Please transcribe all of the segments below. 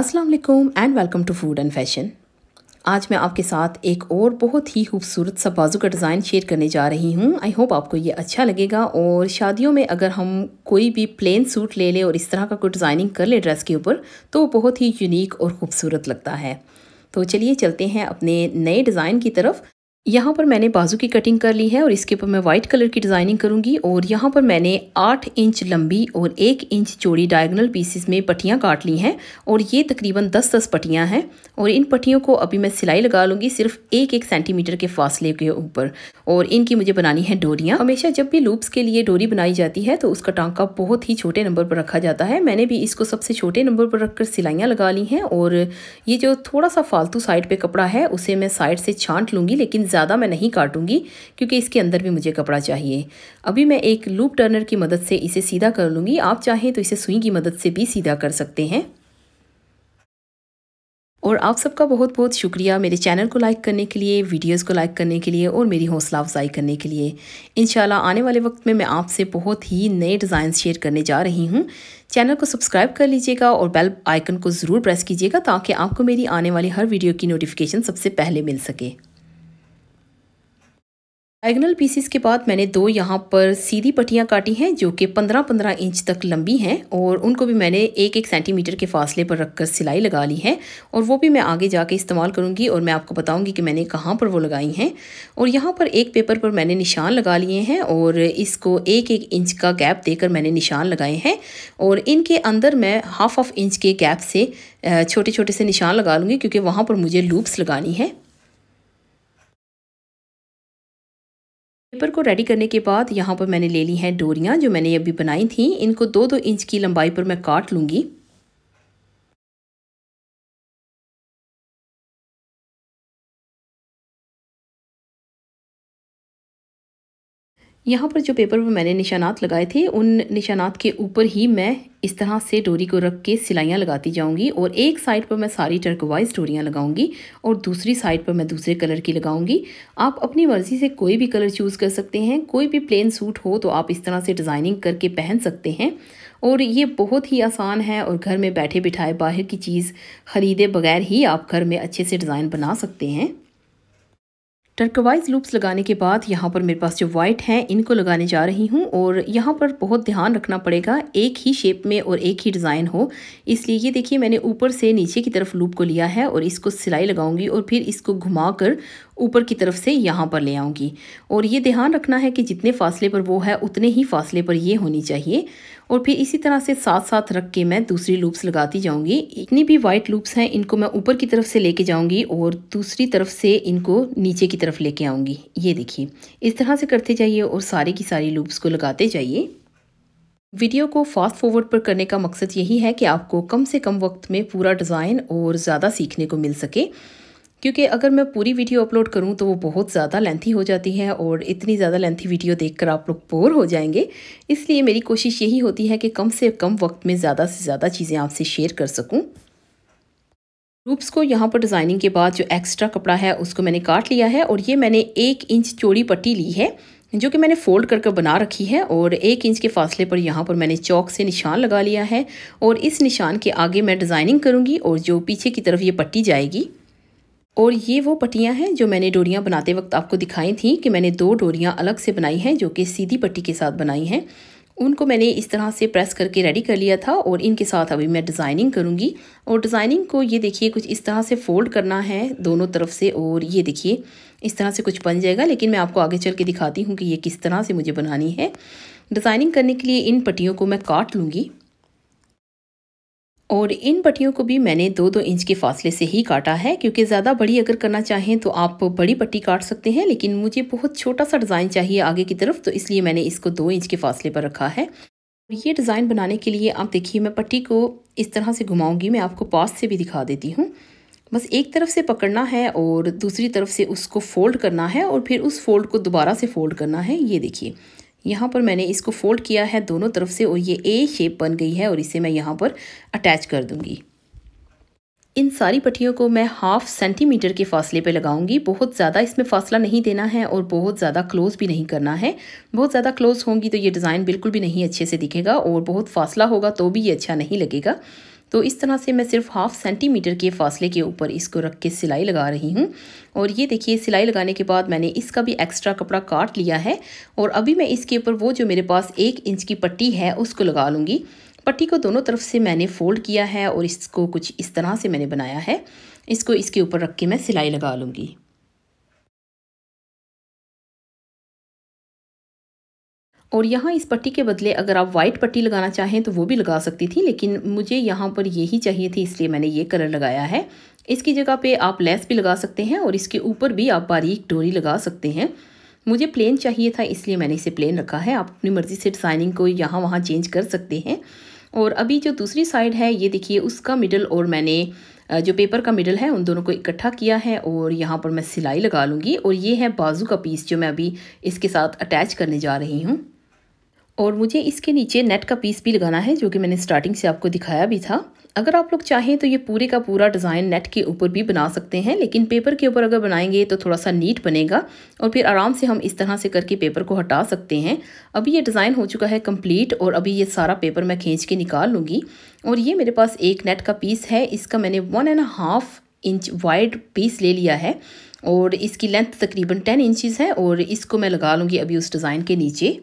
अस्सलाम वालेकुम and welcome to food and fashion आज मैं आपके साथ एक और बहुत ही खूबसूरत सा बाजू का डिज़ाइन शेयर करने जा रही हूँ आई होप आपको ये अच्छा लगेगा और शादियों में अगर हम कोई भी प्लेन सूट ले ले और इस तरह का कोई डिज़ाइनिंग कर ले ड्रेस के ऊपर तो वो बहुत ही यूनिक और ख़ूबसूरत लगता है तो चलिए चलते हैं अपने नए डिज़ाइन की तरफ यहाँ पर मैंने बाजू की कटिंग कर ली है और इसके ऊपर मैं व्हाइट कलर की डिज़ाइनिंग करूँगी और यहाँ पर मैंने आठ इंच लंबी और एक इंच चौड़ी डायगनल पीसीस में पट्टियाँ काट ली हैं और ये तकरीबन दस दस पट्टियाँ हैं और इन पट्टियों को अभी मैं सिलाई लगा लूँगी सिर्फ एक एक सेंटीमीटर के फासले के ऊपर और इनकी मुझे बनानी है डोरियाँ हमेशा जब भी लूप्स के लिए डोरी बनाई जाती है तो उसका टांका बहुत ही छोटे नंबर पर रखा जाता है मैंने भी इसको सबसे छोटे नंबर पर कर सिलाइयाँ लगा ली हैं और ये जो थोड़ा सा फालतू साइड पर कपड़ा है उसे मैं साइड से छाँट लूँगी लेकिन ज़्यादा मैं नहीं काटूंगी क्योंकि इसके अंदर भी मुझे कपड़ा चाहिए अभी मैं एक लूप टर्नर की मदद से इसे सीधा कर लूँगी आप चाहें तो इसे सुई की मदद से भी सीधा कर सकते हैं और आप सबका बहुत बहुत शुक्रिया मेरे चैनल को लाइक करने के लिए वीडियोस को लाइक करने के लिए और मेरी हौसला अफजाई करने के लिए इन आने वाले वक्त में मैं आपसे बहुत ही नए डिज़ाइन शेयर करने जा रही हूँ चैनल को सब्सक्राइब कर लीजिएगा और बेल आइकन को ज़रूर प्रेस कीजिएगा ताकि आपको मेरी आने वाली हर वीडियो की नोटिफिकेशन सबसे पहले मिल सके डायगनल पीसीस के बाद मैंने दो यहाँ पर सीधी पट्टियाँ काटी हैं जो कि 15-15 इंच तक लंबी हैं और उनको भी मैंने एक एक सेंटीमीटर के फासले पर रखकर सिलाई लगा ली है और वो भी मैं आगे जाके इस्तेमाल करूँगी और मैं आपको बताऊँगी कि मैंने कहाँ पर वो लगाई हैं और यहाँ पर एक पेपर पर मैंने निशान लगा लिए हैं और इसको एक एक इंच का गैप देकर मैंने निशान लगाए हैं और इनके अंदर मैं हाफ ऑफ इंच के गैप से छोटे छोटे से निशान लगा लूँगी क्योंकि वहाँ पर मुझे लूप्स लगानी है पेपर को रेडी करने के बाद यहाँ पर मैंने ले ली हैं डोरियाँ जो मैंने अभी बनाई थी इनको दो दो इंच की लंबाई पर मैं काट लूँगी यहाँ पर जो पेपर पर मैंने निशानात लगाए थे उन निशानात के ऊपर ही मैं इस तरह से डोरी को रख के सिलाइयाँ लगाती जाऊँगी और एक साइड पर मैं सारी टर्कवाइज डोरियाँ लगाऊँगी और दूसरी साइड पर मैं दूसरे कलर की लगाऊँगी आप अपनी मर्ज़ी से कोई भी कलर चूज़ कर सकते हैं कोई भी प्लेन सूट हो तो आप इस तरह से डिज़ाइनिंग करके पहन सकते हैं और ये बहुत ही आसान है और घर में बैठे बिठाए बाहर की चीज़ ख़रीदे बगैर ही आप घर में अच्छे से डिज़ाइन बना सकते हैं टर्कवाइज लूप्स लगाने के बाद यहाँ पर मेरे पास जो वाइट हैं इनको लगाने जा रही हूँ और यहाँ पर बहुत ध्यान रखना पड़ेगा एक ही शेप में और एक ही डिज़ाइन हो इसलिए ये देखिए मैंने ऊपर से नीचे की तरफ लूप को लिया है और इसको सिलाई लगाऊंगी और फिर इसको घुमाकर ऊपर की तरफ से यहाँ पर ले आऊँगी और ये ध्यान रखना है कि जितने फासले पर वो है उतने ही फासले पर ये होनी चाहिए और फिर इसी तरह से साथ साथ रख के मैं दूसरी लूप्स लगाती जाऊँगी इतनी भी वाइट लूप्स हैं इनको मैं ऊपर की तरफ से लेके जाऊँगी और दूसरी तरफ से इनको नीचे की तरफ लेके आऊँगी ये देखिए इस तरह से करते जाइए और सारी की सारी लूप्स को लगाते जाइए वीडियो को फास्ट फॉरवर्ड पर करने का मकसद यही है कि आपको कम से कम वक्त में पूरा डिज़ाइन और ज़्यादा सीखने को मिल सके क्योंकि अगर मैं पूरी वीडियो अपलोड करूँ तो वो बहुत ज़्यादा लेंथी हो जाती है और इतनी ज़्यादा लेंथी वीडियो देखकर आप लोग बोर हो जाएंगे इसलिए मेरी कोशिश यही होती है कि कम से कम वक्त में ज़्यादा से ज़्यादा चीज़ें आपसे शेयर कर सकूँ रूप्स को यहाँ पर डिज़ाइनिंग के बाद जो एक्स्ट्रा कपड़ा है उसको मैंने काट लिया है और ये मैंने एक इंच चौड़ी पट्टी ली है जो कि मैंने फोल्ड करके बना रखी है और एक इंच के फासले पर यहाँ पर मैंने चौक से निशान लगा लिया है और इस निशान के आगे मैं डिज़ाइनिंग करूँगी और जो पीछे की तरफ ये पट्टी जाएगी और ये वो पट्टियाँ हैं जो मैंने डोरियाँ बनाते वक्त आपको दिखाई थी कि मैंने दो डोरियाँ अलग से बनाई हैं जो कि सीधी पट्टी के साथ बनाई हैं उनको मैंने इस तरह से प्रेस करके रेडी कर लिया था और इनके साथ अभी मैं डिज़ाइनिंग करूँगी और डिज़ाइनिंग को ये देखिए कुछ इस तरह से फ़ोल्ड करना है दोनों तरफ से और ये देखिए इस तरह से कुछ बन जाएगा लेकिन मैं आपको आगे चल के दिखाती हूँ कि ये किस तरह से मुझे बनानी है डिज़ाइनिंग करने के लिए इन पट्टियों को मैं काट लूँगी और इन पट्टियों को भी मैंने दो दो इंच के फासले से ही काटा है क्योंकि ज़्यादा बड़ी अगर करना चाहें तो आप बड़ी पट्टी काट सकते हैं लेकिन मुझे बहुत छोटा सा डिज़ाइन चाहिए आगे की तरफ तो इसलिए मैंने इसको दो इंच के फासले पर रखा है और ये डिज़ाइन बनाने के लिए आप देखिए मैं पट्टी को इस तरह से घुमाऊँगी मैं आपको पास से भी दिखा देती हूँ बस एक तरफ से पकड़ना है और दूसरी तरफ से उसको फोल्ड करना है और फिर उस फोल्ड को दोबारा से फोल्ड करना है ये देखिए यहाँ पर मैंने इसको फोल्ड किया है दोनों तरफ से और ये ए शेप बन गई है और इसे मैं यहाँ पर अटैच कर दूँगी इन सारी पट्टियों को मैं हाफ सेंटीमीटर के फासले पे लगाऊंगी बहुत ज़्यादा इसमें फासला नहीं देना है और बहुत ज़्यादा क्लोज भी नहीं करना है बहुत ज़्यादा क्लोज होंगी तो ये डिज़ाइन बिल्कुल भी नहीं अच्छे से दिखेगा और बहुत फासला होगा तो भी ये अच्छा नहीं लगेगा तो इस तरह से मैं सिर्फ हाफ सेंटीमीटर के फासले के ऊपर इसको रख के सिलाई लगा रही हूँ और ये देखिए सिलाई लगाने के बाद मैंने इसका भी एक्स्ट्रा कपड़ा काट लिया है और अभी मैं इसके ऊपर वो जो मेरे पास एक इंच की पट्टी है उसको लगा लूँगी पट्टी को दोनों तरफ से मैंने फोल्ड किया है और इसको कुछ इस तरह से मैंने बनाया है इसको इसके ऊपर रख के मैं सिलाई लगा लूँगी और यहाँ इस पट्टी के बदले अगर आप वाइट पट्टी लगाना चाहें तो वो भी लगा सकती थी लेकिन मुझे यहाँ पर यही चाहिए थी इसलिए मैंने ये कलर लगाया है इसकी जगह पे आप लेस भी लगा सकते हैं और इसके ऊपर भी आप बारीक डोरी लगा सकते हैं मुझे प्लेन चाहिए था इसलिए मैंने इसे प्लेन रखा है आप अपनी मर्ज़ी से डिज़ाइनिंग को यहाँ वहाँ चेंज कर सकते हैं और अभी जो दूसरी साइड है ये देखिए उसका मिडल और मैंने जो पेपर का मिडल है उन दोनों को इकट्ठा किया है और यहाँ पर मैं सिलाई लगा लूँगी और ये है बाजू का पीस जो मैं अभी इसके साथ अटैच करने जा रही हूँ और मुझे इसके नीचे नेट का पीस भी लगाना है जो कि मैंने स्टार्टिंग से आपको दिखाया भी था अगर आप लोग चाहें तो ये पूरे का पूरा डिज़ाइन नेट के ऊपर भी बना सकते हैं लेकिन पेपर के ऊपर अगर बनाएंगे तो थोड़ा सा नीट बनेगा और फिर आराम से हम इस तरह से करके पेपर को हटा सकते हैं अभी ये डिज़ाइन हो चुका है कंप्लीट और अभी ये सारा पेपर मैं खींच के निकाल लूँगी और ये मेरे पास एक नेट का पीस है इसका मैंने one and half inch wide piece ले लिया है और इसकी लेंथ तकरीबन टेन इंचज़ है और इसको मैं लगा लूँगी अभी उस डिज़ाइन के नीचे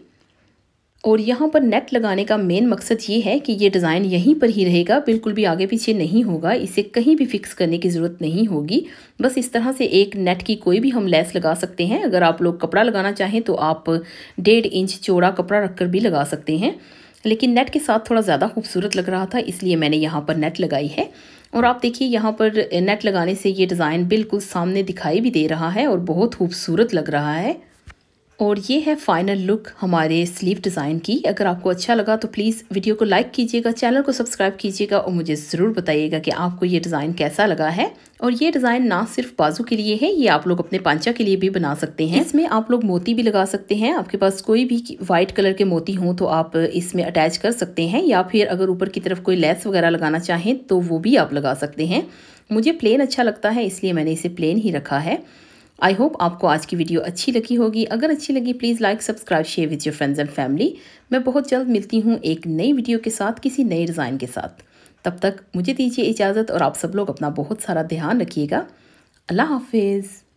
और यहाँ पर नेट लगाने का मेन मकसद ये है कि ये डिज़ाइन यहीं पर ही रहेगा बिल्कुल भी आगे पीछे नहीं होगा इसे कहीं भी फिक्स करने की ज़रूरत नहीं होगी बस इस तरह से एक नेट की कोई भी हम लेस लगा सकते हैं अगर आप लोग कपड़ा लगाना चाहें तो आप डेढ़ इंच चौड़ा कपड़ा रख कर भी लगा सकते हैं लेकिन नेट के साथ थोड़ा ज़्यादा खूबसूरत लग रहा था इसलिए मैंने यहाँ पर नेट लगाई है और आप देखिए यहाँ पर नेट लगाने से ये डिज़ाइन बिल्कुल सामने दिखाई भी दे रहा है और बहुत खूबसूरत लग रहा है और ये है फाइनल लुक हमारे स्लीव डिज़ाइन की अगर आपको अच्छा लगा तो प्लीज़ वीडियो को लाइक कीजिएगा चैनल को सब्सक्राइब कीजिएगा और मुझे ज़रूर बताइएगा कि आपको ये डिज़ाइन कैसा लगा है और ये डिज़ाइन ना सिर्फ बाजू के लिए है ये आप लोग अपने पांचा के लिए भी बना सकते हैं इसमें आप लोग मोती भी लगा सकते हैं आपके पास कोई भी वाइट कलर के मोती हों तो आप इसमें अटैच कर सकते हैं या फिर अगर ऊपर की तरफ कोई लेस वगैरह लगाना चाहें तो वो भी आप लगा सकते हैं मुझे प्लेन अच्छा लगता है इसलिए मैंने इसे प्लेन ही रखा है आई होप आपको आज की वीडियो अच्छी लगी होगी अगर अच्छी लगी please like subscribe share with your friends and family मैं बहुत जल्द मिलती हूँ एक नई वीडियो के साथ किसी नए डिज़ाइन के साथ तब तक मुझे दीजिए इजाज़त और आप सब लोग अपना बहुत सारा ध्यान रखिएगा अल्लाह हाफिज़